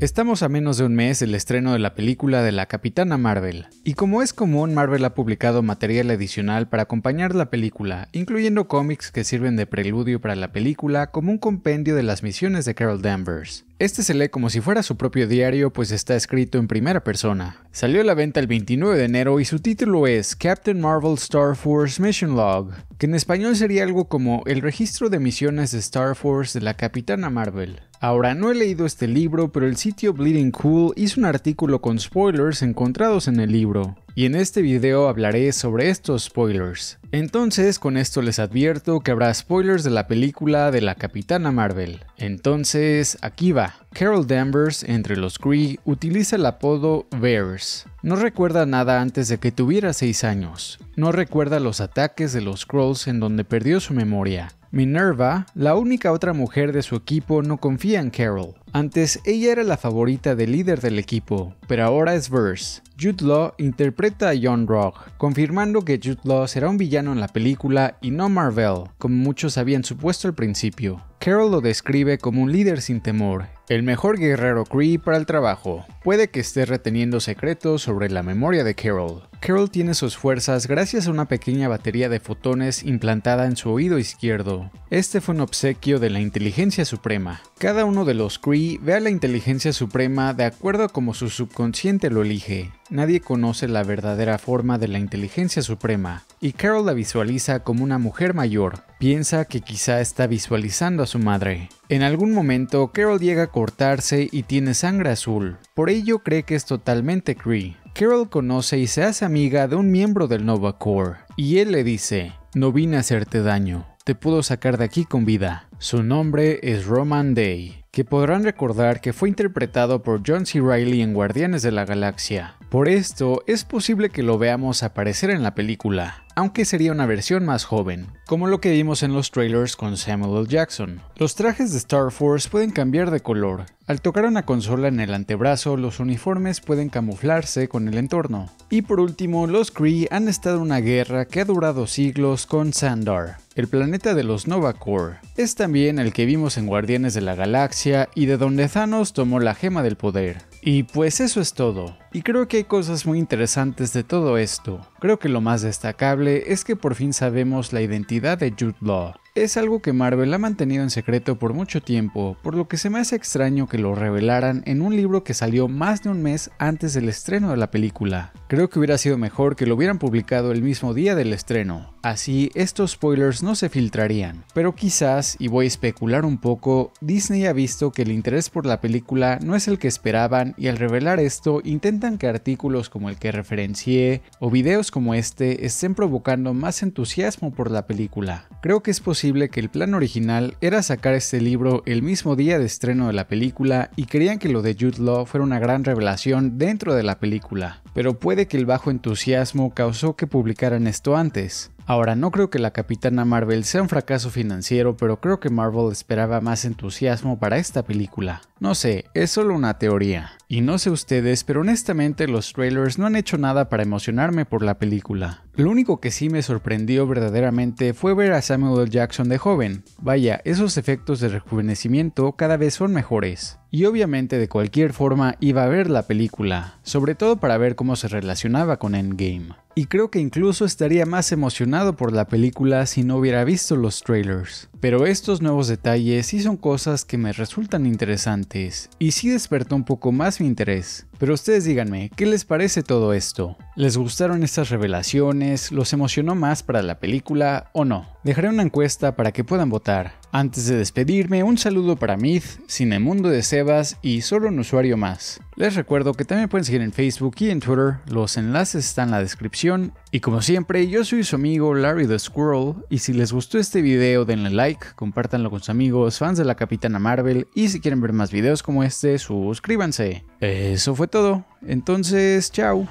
Estamos a menos de un mes del estreno de la película de la Capitana Marvel, y como es común, Marvel ha publicado material adicional para acompañar la película, incluyendo cómics que sirven de preludio para la película como un compendio de las misiones de Carol Danvers. Este se lee como si fuera su propio diario, pues está escrito en primera persona. Salió a la venta el 29 de enero y su título es Captain Marvel Star Force Mission Log, que en español sería algo como El registro de misiones de Star Force de la Capitana Marvel. Ahora, no he leído este libro, pero el sitio Bleeding Cool hizo un artículo con spoilers encontrados en el libro y en este video hablaré sobre estos spoilers. Entonces con esto les advierto que habrá spoilers de la película de la Capitana Marvel. Entonces aquí va. Carol Danvers entre los Kree utiliza el apodo Bears. No recuerda nada antes de que tuviera 6 años. No recuerda los ataques de los Skrulls en donde perdió su memoria. Minerva, la única otra mujer de su equipo, no confía en Carol. Antes ella era la favorita del líder del equipo, pero ahora es Verse. Jude Law interpreta a John Rock, confirmando que Jude Law será un villano en la película y no Marvel, como muchos habían supuesto al principio. Carol lo describe como un líder sin temor, el mejor guerrero Cree para el trabajo. Puede que esté reteniendo secretos sobre la memoria de Carol, Carol tiene sus fuerzas gracias a una pequeña batería de fotones implantada en su oído izquierdo. Este fue un obsequio de la Inteligencia Suprema. Cada uno de los Kree ve a la Inteligencia Suprema de acuerdo a como su subconsciente lo elige. Nadie conoce la verdadera forma de la Inteligencia Suprema, y Carol la visualiza como una mujer mayor. Piensa que quizá está visualizando a su madre. En algún momento, Carol llega a cortarse y tiene sangre azul. Por ello cree que es totalmente Kree. Carol conoce y se hace amiga de un miembro del Nova Corps, y él le dice, no vine a hacerte daño, te puedo sacar de aquí con vida. Su nombre es Roman Day, que podrán recordar que fue interpretado por John C. Reilly en Guardianes de la Galaxia. Por esto, es posible que lo veamos aparecer en la película aunque sería una versión más joven, como lo que vimos en los trailers con Samuel L. Jackson. Los trajes de Star Force pueden cambiar de color. Al tocar una consola en el antebrazo, los uniformes pueden camuflarse con el entorno. Y por último, los Kree han estado en una guerra que ha durado siglos con Sandar, el planeta de los Nova Corps. Es también el que vimos en Guardianes de la Galaxia y de donde Thanos tomó la gema del poder. Y pues eso es todo. Y creo que hay cosas muy interesantes de todo esto. Creo que lo más destacable es que por fin sabemos la identidad de Jude Law. Es algo que Marvel ha mantenido en secreto por mucho tiempo, por lo que se me hace extraño que lo revelaran en un libro que salió más de un mes antes del estreno de la película. Creo que hubiera sido mejor que lo hubieran publicado el mismo día del estreno, Así, estos spoilers no se filtrarían, pero quizás, y voy a especular un poco, Disney ha visto que el interés por la película no es el que esperaban y al revelar esto intentan que artículos como el que referencié o videos como este estén provocando más entusiasmo por la película. Creo que es posible que el plan original era sacar este libro el mismo día de estreno de la película y creían que lo de Jude Law fuera una gran revelación dentro de la película, pero puede que el bajo entusiasmo causó que publicaran esto antes. Ahora, no creo que la Capitana Marvel sea un fracaso financiero, pero creo que Marvel esperaba más entusiasmo para esta película. No sé, es solo una teoría. Y no sé ustedes, pero honestamente los trailers no han hecho nada para emocionarme por la película. Lo único que sí me sorprendió verdaderamente fue ver a Samuel L. Jackson de joven. Vaya, esos efectos de rejuvenecimiento cada vez son mejores. Y obviamente de cualquier forma iba a ver la película, sobre todo para ver cómo se relacionaba con Endgame y creo que incluso estaría más emocionado por la película si no hubiera visto los trailers. Pero estos nuevos detalles sí son cosas que me resultan interesantes y sí despertó un poco más mi interés. Pero ustedes díganme, ¿qué les parece todo esto? ¿Les gustaron estas revelaciones? ¿Los emocionó más para la película o no? Dejaré una encuesta para que puedan votar. Antes de despedirme, un saludo para Myth, Cinemundo de Sebas y solo un usuario más. Les recuerdo que también pueden seguir en Facebook y en Twitter, los enlaces están en la descripción. Y como siempre, yo soy su amigo Larry the Squirrel y si les gustó este video denle like compártanlo con sus amigos, fans de la Capitana Marvel y si quieren ver más videos como este, suscríbanse. Eso fue todo, entonces chao.